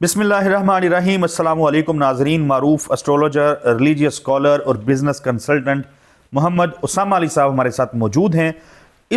बिसमीम नाजरीन मरूफ एस्ट्रोलॉजर रिलीजियस स्कॉलर और बिज़नेस कंसल्टेंट मोहम्मद उसामा अली साहब हमारे साथ मौजूद हैं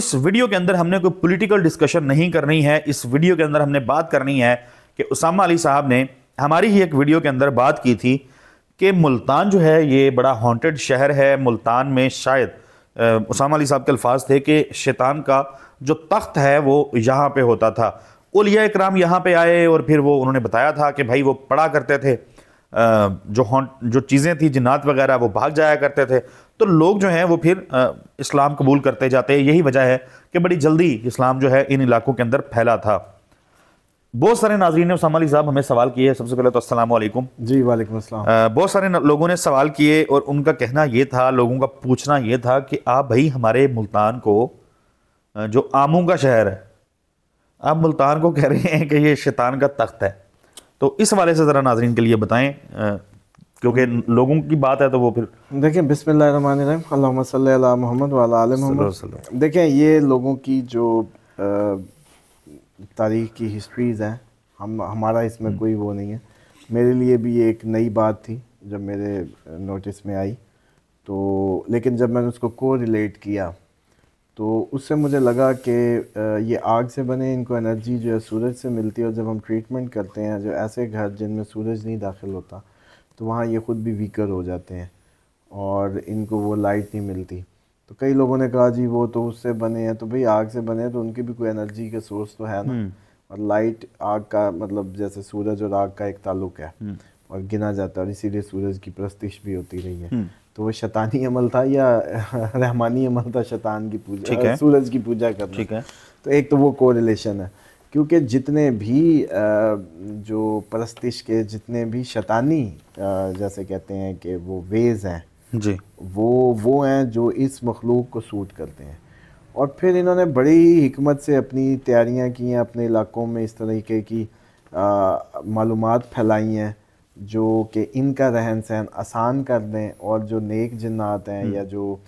इस वीडियो के अंदर हमने कोई पॉलिटिकल डिस्कशन नहीं करनी है इस वीडियो के अंदर हमने बात करनी है कि उसामा अली साहब ने हमारी ही एक वीडियो के अंदर बात की थी कि मुल्तान जो है ये बड़ा हॉन्टेड शहर है मुल्तान में शायद उसामा अली साहब के अल्फाज थे कि शैतान का जो तख्त है वो यहाँ पे होता था उलिया कराम यहाँ पे आए और फिर वो उन्होंने बताया था कि भाई वो पढ़ा करते थे जो हॉन् जो चीज़ें थी जिन्नात वगैरह वो भाग जाया करते थे तो लोग जो हैं वो फिर इस्लाम कबूल करते जाते यही वजह है कि बड़ी जल्दी इस्लाम जो है इन इलाकों के अंदर फैला था बहुत सारे नाजरीन ने साहब हमें सवाल किए सबसे पहले तो अस्सलाम जी वालेकुम अस्सलाम बहुत सारे लोगों ने सवाल किए और उनका कहना ये था लोगों का पूछना ये था कि आप भाई हमारे मुल्तान को जो आमों का शहर है आप मुल्तान को कह रहे हैं कि ये शैतान का तख्त है तो इस वाले से ज़रा नाजरीन के लिए बताएं क्योंकि लोगों की बात है तो वो फिर देखिए बिसमीम मोहम्मद वाल मोहम्मद देखें ये लोगों की जो तारीख की हिस्ट्रीज़ हैं हम हमारा इसमें हम्म। कोई वो नहीं है मेरे लिए भी ये एक नई बात थी जब मेरे नोटिस में आई तो लेकिन जब मैंने उसको को रिलेट किया तो उससे मुझे लगा कि ये आग से बने इनको एनर्जी जो है सूरज से मिलती है और जब हम ट्रीटमेंट करते हैं जो ऐसे घर जिनमें सूरज नहीं दाखिल होता तो वहाँ ये ख़ुद भी वीकर हो जाते हैं और इनको वो लाइट नहीं मिलती तो कई लोगों ने कहा जी वो तो उससे बने हैं तो भाई आग से बने हैं तो उनकी भी कोई एनर्जी का सोर्स तो है ना हम्म। और लाइट आग का मतलब जैसे सूरज और आग का एक ताल्लुक है हम्म। और गिना जाता है और इसीलिए सूरज की प्रस्तिश भी होती रही है हम्म। तो वो शैतानी अमल था या रहमानी अमल था शैतान की पूजा सूरज की पूजा करना ठीक है तो एक तो वो कोरिलेशन है क्योंकि जितने भी जो परस्तिश के जितने भी शैतानी जैसे कहते हैं कि वो वेज़ हैं जी वो वो हैं जो इस मखलूक को सूट करते हैं और फिर इन्होंने बड़ी हमत से अपनी तैयारियां की हैं अपने इलाकों में इस तरीके की मालूम फैलाई हैं जो कि इनका रहन सहन आसान कर दें और जो नेक जन्ात हैं हम्म। या जो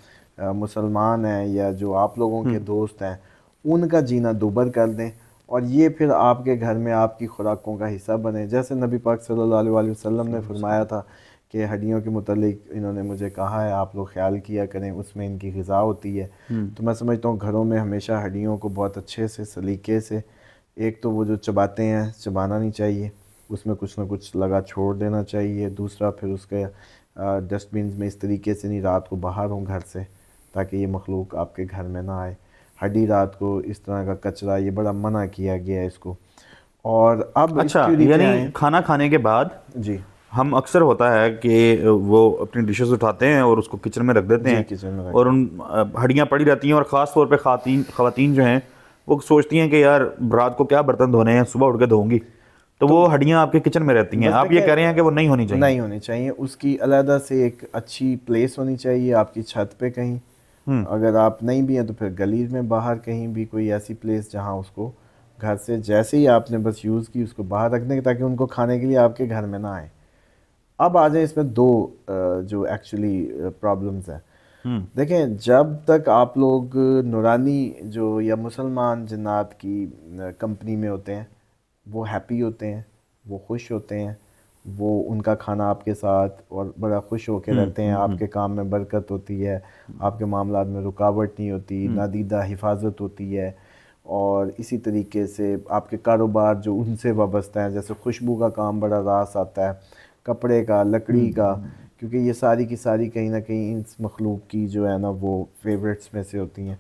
मुसलमान हैं या जो आप लोगों के हम्म। दोस्त हैं उनका जीना दुबर कर दें और ये फिर आपके घर में आपकी खुराकों का हिस्सा बने जैसे नबी पाक सल्लल्लाहु अलैहि वसल्लम ने फरमाया था कि हड्डियों के मुतलिक इन्होंने मुझे कहा है आप लोग ख्याल किया करें उसमें इनकी गज़ा होती है हम्म। तो मैं समझता हूँ घरों में हमेशा हड्डियों को बहुत अच्छे से सलीके से एक तो वो जो चबाते हैं चबाना नहीं चाहिए उसमें कुछ ना कुछ लगा छोड़ देना चाहिए दूसरा फिर उसके डस्टबिन में इस तरीके से नहीं रात को बाहर हों घर से ताकि ये मखलूक आपके घर में ना आए हड्डी रात को इस तरह का कचरा ये बड़ा मना किया गया है इसको और अब अच्छा यानी खाना खाने के बाद जी हम अक्सर होता है कि वो अपनी डिशेस उठाते हैं और उसको किचन में रख देते हैं किचन में और उन हड्डियाँ पड़ी रहती हैं और ख़ास तौर पर खातन खातन जो हैं वो सोचती हैं कि यार रात को क्या बर्तन धोने हैं सुबह उठ के धोंगी तो, तो वो हड्डियाँ आपके किचन में रहती हैं आप ये कह रहे हैं कि वो नहीं होनी चाहिए नहीं होनी चाहिए उसकी अलहदा से एक अच्छी प्लेस होनी चाहिए आपकी छत पे कहीं हम्म। अगर आप नहीं भी हैं तो फिर गली में बाहर कहीं भी कोई ऐसी प्लेस जहाँ उसको घर से जैसे ही आपने बस यूज़ की उसको बाहर रखने के ताकि उनको खाने के लिए आपके घर में ना आए अब आ जाए इसमें दो जो एक्चुअली प्रॉब्लम्स हैं हम्म। देखें जब तक आप लोग नुरानी जो या मुसलमान जन्नात की कंपनी में होते हैं वो हैप्पी होते हैं वो खुश होते हैं वो उनका खाना आपके साथ और बड़ा खुश होकर हम्म, रहते हैं हम्म, आपके हम्म। काम में बरकत होती है आपके मामला में रुकावट नहीं होती नादीदा हिफाजत होती है और इसी तरीके से आपके कारोबार जो उनसे वाबस्ता हैं जैसे खुशबू का काम बड़ा रास आता है कपड़े का लकड़ी का क्योंकि ये सारी की सारी कहीं ना कहीं इस मखलूक की जो है ना वो फेवरेट्स में से होती हैं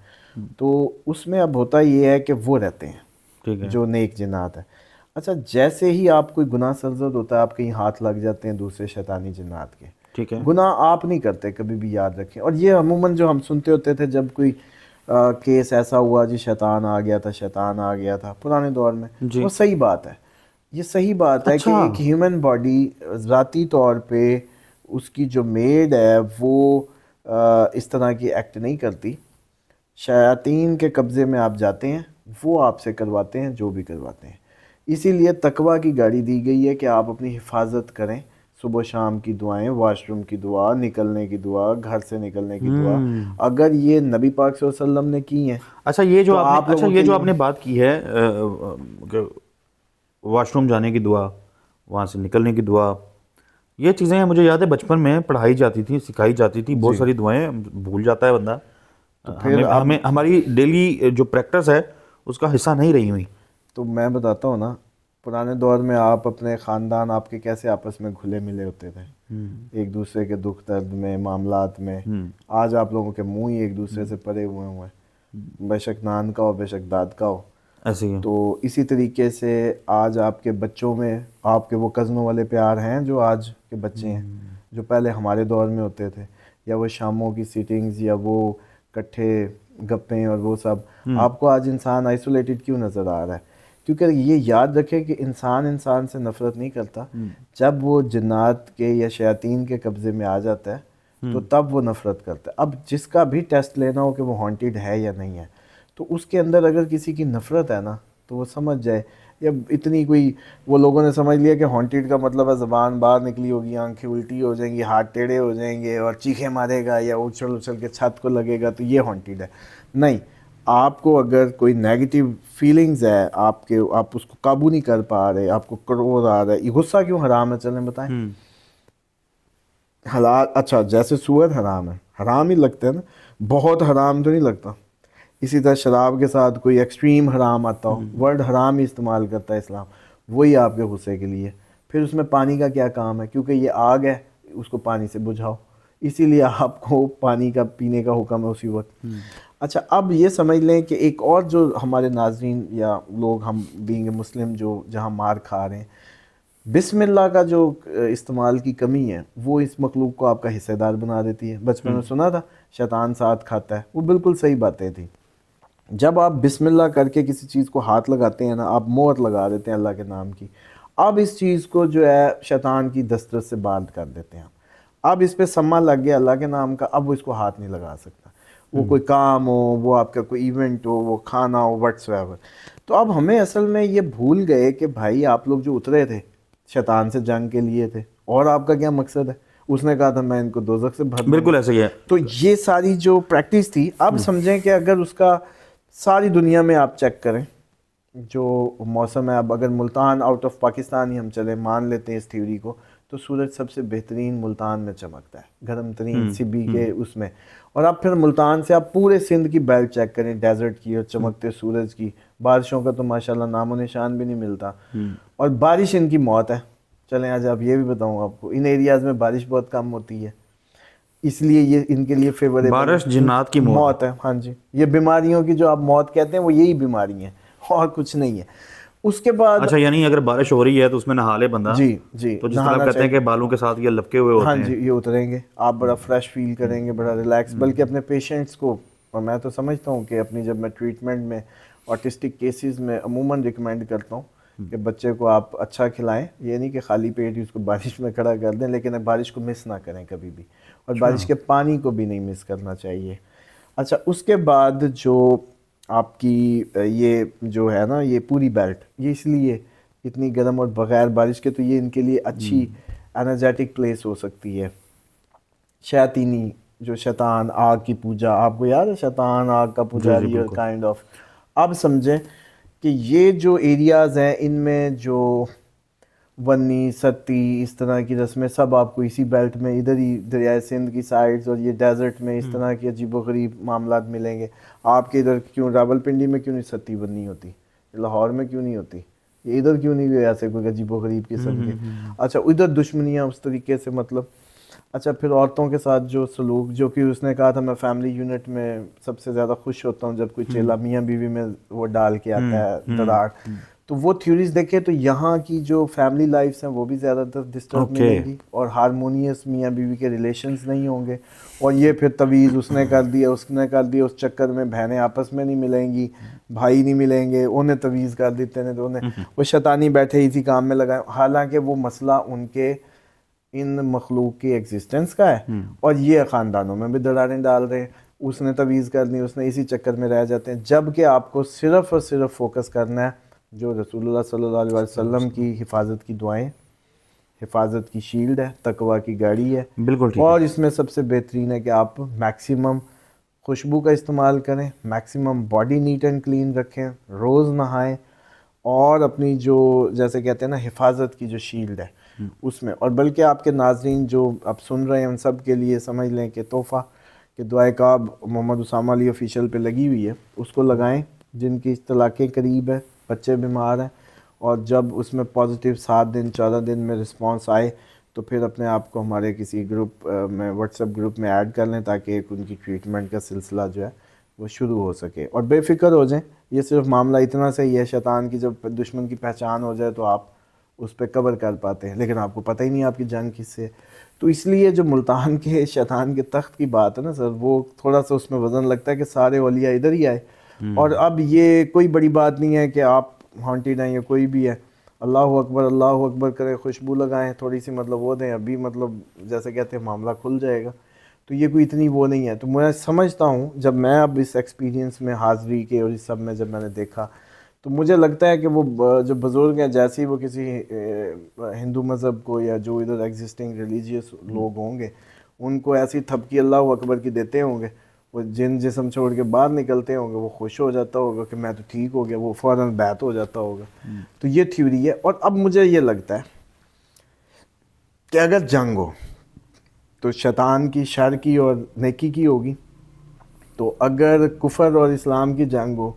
तो उसमें अब होता ये है कि वो रहते हैं जो नेक जिनात है अच्छा जैसे ही आप कोई गुनाह सरजद होता है आप कहीं हाथ लग जाते हैं दूसरे शैतानी जन्नात के ठीक है गुनाह आप नहीं करते कभी भी याद रखें और ये अमूमन जो हम सुनते होते थे जब कोई आ, केस ऐसा हुआ जी शैतान आ गया था शैतान आ गया था पुराने दौर में वो सही बात है ये सही बात अच्छा। है कि अच्छा। एक ह्यूमन बॉडी ज़ाती तौर पे उसकी जो मेड है वो आ, इस तरह की एक्ट नहीं करती शयातीन के कब्ज़े में आप जाते हैं वो आपसे करवाते हैं जो भी करवाते हैं इसीलिए तकवा की गाड़ी दी गई है कि आप अपनी हिफाजत करें सुबह शाम की दुआएं वॉशरूम की दुआ निकलने की दुआ घर से निकलने की दुआ हम्म। अगर ये नबी पाक वसल्लम ने की है अच्छा ये जो तो आप अच्छा ये जो आपने बात की है वॉशरूम जाने की दुआ वहाँ से निकलने की दुआ ये चीज़ें मुझे याद है बचपन में पढ़ाई जाती थी सिखाई जाती थी बहुत सारी दुआएं भूल जाता है बंदा तो हमें हमारी डेली जो प्रैक्टिस है उसका हिस्सा नहीं रही हुई तो मैं बताता हूँ ना पुराने दौर में आप अपने ख़ानदान आपके कैसे आपस में घुले मिले होते थे हम्म। एक दूसरे के दुख दर्द में मामलात में हम्म। आज आप लोगों के मुंह ही एक दूसरे से परे हुए हुए हैं हम्म। बेशक नान का हो बेशक दाद का हो ऐसे तो इसी तरीके से आज आपके बच्चों में आपके वो कज़नों वाले प्यार हैं जो आज के बच्चे हैं जो पहले हमारे दौर में होते थे या वो शामों की सीटिंग्स या वो कट्ठे गप्पे और वो सब आपको आज इंसान आइसोलेटेड क्यों नज़र आ रहा है क्योंकि ये याद रखें कि इंसान इंसान से नफरत नहीं करता हम्म। जब वो जन्नात के या शयातीन के कब्ज़े में आ जाता है तो हम्म। तब वो नफरत करता है अब जिसका भी टेस्ट लेना हो कि वो हॉन्टेड है या नहीं है तो उसके अंदर अगर किसी की नफरत है ना तो वो समझ जाए या इतनी कोई वो लोगों ने समझ लिया कि हॉन्टेड का मतलब है ज़बान बाहर निकली होगी आंखें उल्टी हो जाएंगी हाथ टेढ़े हो जाएंगे और चीखे मारेगा या उछल उछल के छत को लगेगा तो ये हॉन्टेड है नहीं आपको अगर कोई नेगेटिव फीलिंग्स है आपके आप उसको काबू नहीं कर पा रहे आपको क्रोध आ रहा है ये गुस्सा क्यों हराम है चलें बताएं हम्म। हलाल अच्छा जैसे सूअर हराम है हराम ही लगते है ना बहुत हराम तो नहीं लगता इसी तरह शराब के साथ कोई एक्सट्रीम हराम आता हो वर्ड हम्म। हराम ही इस्तेमाल करता है इस्लाम वही आपके गुस्से के लिए फिर उसमें पानी का क्या काम है क्योंकि ये आग है उसको पानी से बुझाओ इसीलिए आपको पानी का पीने का हुक्म है उसी वक्त हम्म। अच्छा अब ये समझ लें कि एक और जो हमारे नाजरीन या लोग हम बींग मुस्लिम जो जहाँ मार खा रहे हैं बिसमिल्ला का जो इस्तेमाल की कमी है वो इस मखलूक को आपका हिस्सेदार बना देती है बचपन में हम्म। सुना था शैतान साथ खाता है वो बिल्कुल सही बातें थी जब आप बिसमिल्ला करके किसी चीज़ को हाथ लगाते हैं ना आप मोहर लगा देते हैं अल्लाह के नाम की अब इस चीज़ को जो है शैतान की दस्तरस से बांध कर देते हैं अब इस पर समा लग गया अल्लाह के नाम का अब वो इसको हाथ नहीं लगा सकता वो हम्म। कोई काम हो वो आपका कोई इवेंट हो वो खाना हो वट्स तो अब हमें असल में ये भूल गए कि भाई आप लोग जो उतरे थे शैतान से जंग के लिए थे और आपका क्या मकसद है उसने कहा था मैं इनको दोजक से भर बिल्कुल ऐसे ही है तो ये सारी जो प्रैक्टिस थी अब हम्म। समझें कि अगर उसका सारी दुनिया में आप चेक करें जो मौसम है अब अगर मुल्तान आउट ऑफ पाकिस्तान ही हम चले मान लेते हैं इस थ्योरी को तो सूरज सबसे बेहतरीन मुल्तान में चमकता है गर्म तरीन हम्म, सिबी के हम्म। उसमें और आप फिर मुल्तान से आप पूरे सिंध की बैल चेक करें डेजर्ट की और चमकते हम्म। सूरज की बारिशों का तो माशाल्लाह नामो निशान भी नहीं मिलता और बारिश इनकी मौत है चलें आज आप ये भी बताऊँ आपको इन एरियाज़ में बारिश बहुत कम होती है इसलिए ये इनके लिए फेवरेबल बारिश जिन्नात की मौत है हाँ जी ये बीमारियों की जो आप मौत कहते हैं वो यही बीमारी है और कुछ नहीं है उसके बाद अच्छा यानी अगर बारिश हो रही है तो उसमें नहा ले बंदा जी जी तो जिस तरह कहते हैं कि बालों के साथ ये लपके हुए होते हाँ हैं जी ये उतरेंगे आप बड़ा फ्रेश फील करेंगे बड़ा रिलैक्स हम्म। बल्कि अपने पेशेंट्स को और मैं तो समझता हूँ कि अपनी जब मैं ट्रीटमेंट में ऑटिस्टिक केसेस में अमूमन रिकमेंड करता हूँ हम्म। कि बच्चे को आप अच्छा खिलाएं ये नहीं कि खाली पेट ही उसको बारिश में खड़ा कर दें लेकिन बारिश को मिस ना करें कभी भी और बारिश हाँ। के पानी को भी नहीं मिस करना चाहिए अच्छा उसके बाद जो आपकी ये जो है ना ये पूरी बेल्ट ये इसलिए इतनी गर्म और बग़ैर बारिश के तो ये इनके लिए अच्छी एनर्जेटिक हम्म। प्लेस हो सकती है शैतीनी जो शैतान आग की पूजा आपको याद है शैतान आग का पूजा रियल काइंड ऑफ अब समझें कि ये जो एरियाज़ हैं इनमें जो वन्नी सत्ती इस तरह की रस्में सब आपको इसी बेल्ट में इधर ही दरियाए सिंध की साइड्स और ये डेजर्ट में इस हम्म। तरह के अजीब गरीब मामला मिलेंगे आपके इधर क्यों रावलपिंडी में क्यों नहीं सत्ती बननी होती लाहौर में क्यों नहीं होती ये इधर क्यों नहीं हुए ऐसे कोई अजीब गरीब किस्म के हम्म, हम्म, अच्छा उधर दुश्मनियाँ उस तरीके से मतलब अच्छा फिर औरतों के साथ जो सलूक जो कि उसने कहा था मैं फैमिली यूनिट में सबसे ज़्यादा खुश होता हूँ जब कोई चेला मियाँ बीवी में वो डाल के आता है दरार तो वो थ्योरीज देखें तो यहाँ की जो फैमिली लाइफ्स हैं वो भी ज़्यादातर डिस्टर्ब okay. मिलेगी और हारमोनियस मियाँ बीवी के रिलेशंस नहीं होंगे और ये फिर तवीज़ उसने कर दिया उसने कर दिया उस चक्कर में बहनें आपस में नहीं मिलेंगी भाई नहीं मिलेंगे उन्हें तवीज़ कर दी तेने तो उन्हें हम्म। वो शैतानी बैठे इसी काम में लगाए हालांकि वो मसला उनके इन मखलूक की एग्जिस्टेंस का है हम्म। और ये ख़ानदानों में भी दड़ाने डाल रहे हैं उसने तवीज़ कर दी उसने इसी चक्कर में रह जाते हैं जबकि आपको सिर्फ़ और सिर्फ फोकस करना है जो रसूलुल्लाह सल्लल्लाहु अलैहि वसल्लम की हिफाजत की दुआएं हिफाजत की शील्ड है तकवा की गाड़ी है बिल्कुल ठीक और इसमें सबसे बेहतरीन है कि आप मैक्सिमम खुशबू का इस्तेमाल करें maximum body neat and clean रखें रोज़ नहाएं और अपनी जो जैसे कहते हैं ना हिफाजत की जो शील्ड है हम्म। उसमें और बल्कि आपके नाजरन जो आप सुन रहे हैं उन सब के लिए समझ लें कि तोहफ़ा कि दुआ काब मोहम्मद उसामा अली ऑफिशियल पर लगी हुई है उसको लगाएं जिनकी इतलाकें करीब है बच्चे बीमार हैं और जब उसमें पॉजिटिव सात दिन चौदह दिन में रिस्पांस आए तो फिर अपने आप को हमारे किसी ग्रुप में व्हाट्सएप ग्रुप में ऐड कर लें ताकि एक उनकी ट्रीटमेंट का सिलसिला जो है वो शुरू हो सके और बेफिक्र हो जाएं ये सिर्फ मामला इतना सही है शैतान की जब दुश्मन की पहचान हो जाए तो आप उस पर कवर कर पाते हैं लेकिन आपको पता ही नहीं आपकी जंग किससे तो इसलिए जो मुल्तान के शैतान के तख्त की बात है ना सर वो थोड़ा सा उसमें वज़न लगता है कि सारे वलिया इधर ही आए और हम्म। अब ये कोई बड़ी बात नहीं है कि आप हॉन्टेड हैं या कोई भी है अल्लाह अकबर अल्लाह अकबर करें खुशबू लगाएं थोड़ी सी मतलब वो दें अभी मतलब जैसे कहते हैं मामला खुल जाएगा तो ये कोई इतनी वो नहीं है तो मैं समझता हूँ जब मैं अब इस एक्सपीरियंस में हाजिरी के और इस सब में जब मैंने देखा तो मुझे लगता है कि वो जो बुज़ुर्ग हैं जैसे ही वो किसी हिंदू मज़हब को या जो इधर एग्जिस्टिंग हम्म। रिलीजियस लोग होंगे उनको ऐसी थपकी अल्लाह अकबर की देते होंगे वो जिन जिसम छोड़ के बाहर निकलते होंगे वो खुश हो जाता होगा कि मैं तो ठीक हो गया वो फ़ौर बैत हो जाता होगा हम्म। तो ये थ्योरी है और अब मुझे ये लगता है कि अगर जंग हो तो शैतान की शर की और नेकी की होगी तो अगर कुफर और इस्लाम की जंग हो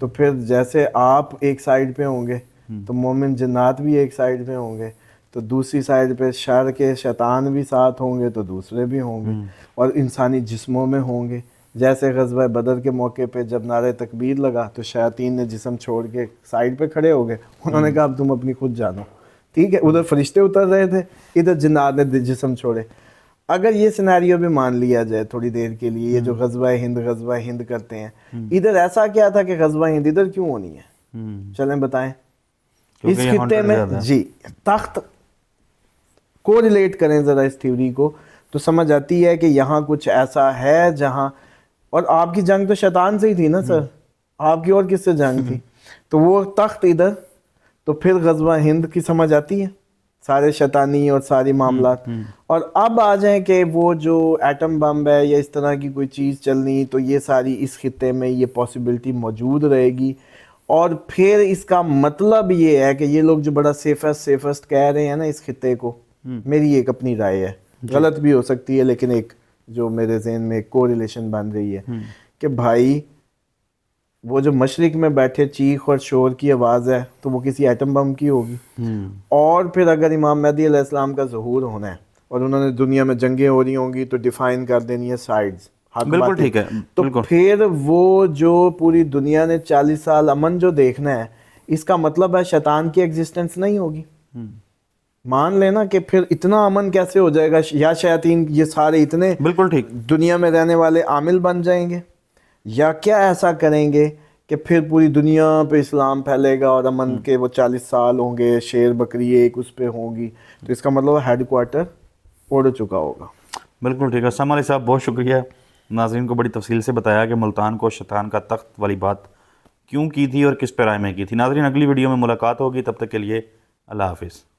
तो फिर जैसे आप एक साइड पे होंगे हम्म। तो मोमिन जन्नात भी एक साइड पे होंगे तो दूसरी साइड पे शर के शैतान भी साथ होंगे तो दूसरे भी होंगे हम्म। और इंसानी जिस्मों में होंगे जैसे गजब बदर के मौके पे जब नारे तकबीर लगा तो शयातीन ने जिसम छोड़ के साइड पे खड़े हो गए उन्होंने हम्म। कहा अब तुम अपनी खुद जानो ठीक है उधर फरिश्ते उतर रहे थे इधर जिन्नात ने जिसम छोड़े अगर ये सिनारियो भी मान लिया जाए थोड़ी देर के लिए ये जो हम्म। गजबा हिंद गजबा हिंद करते हैं हम्म। इधर ऐसा क्या था कि गजबा हिंद इधर क्यों होनी है चलें बताएं इस खत्ते में जी तख्त को रिलेट करें ज़रा इस थ्योरी को तो समझ आती है कि यहाँ कुछ ऐसा है जहाँ और आपकी जंग तो शैतान से ही थी ना हम्म। सर आपकी और किससे जंग थी तो वो तख्त इधर तो फिर गजबा हिंद की समझ आती है सारे शैतानी और सारी हम्म, मामला हम्म। और अब आ जाए कि वो जो एटम बम है या इस तरह की कोई चीज़ चलनी तो ये सारी इस खत्े में ये पॉसिबिलिटी मौजूद रहेगी और फिर इसका मतलब ये है कि ये लोग जो बड़ा सेफेस्ट सेफेस्ट कह रहे हैं ना इस खत्े को मेरी एक अपनी राय है गलत भी हो सकती है लेकिन एक जो मेरे जहन में को रिलेशन बन रही है हम्म। कि भाई वो जो मशरक में बैठे चीख और शोर की आवाज़ है तो वो किसी आइटम बम की होगी हम्म। और फिर अगर इमाम मेहदी इस्लाम का जहूर होना है और उन्होंने दुनिया में जंगें हो रही होंगी तो डिफाइन कर देनी है साइड्स बिल्कुल ठीक है तो फिर वो जो पूरी दुनिया ने चालीस साल अमन जो देखना है इसका मतलब है शैतान की एग्जिस्टेंस नहीं होगी हम्म। मान लेना कि फिर इतना अमन कैसे हो जाएगा या शयातीन ये सारे इतने बिल्कुल ठीक दुनिया में रहने वाले आमिल बन जाएंगे या क्या ऐसा करेंगे कि फिर पूरी दुनिया पे इस्लाम फैलेगा और अमन हम्म। के वो चालीस साल होंगे शेर बकरी एक उस पर होंगी तो इसका मतलब हेड क्वार्टर उड़ चुका होगा बिल्कुल ठीक है सामारी साहब बहुत शुक्रिया नाजरन को बड़ी तफसील से बताया कि मुल्तान को शैतान का तख्त वाली बात क्यों की थी और किस राय में की थी नाजरीन अगली वीडियो में मुलाकात होगी तब तक के लिए अल्लाह हाफिज़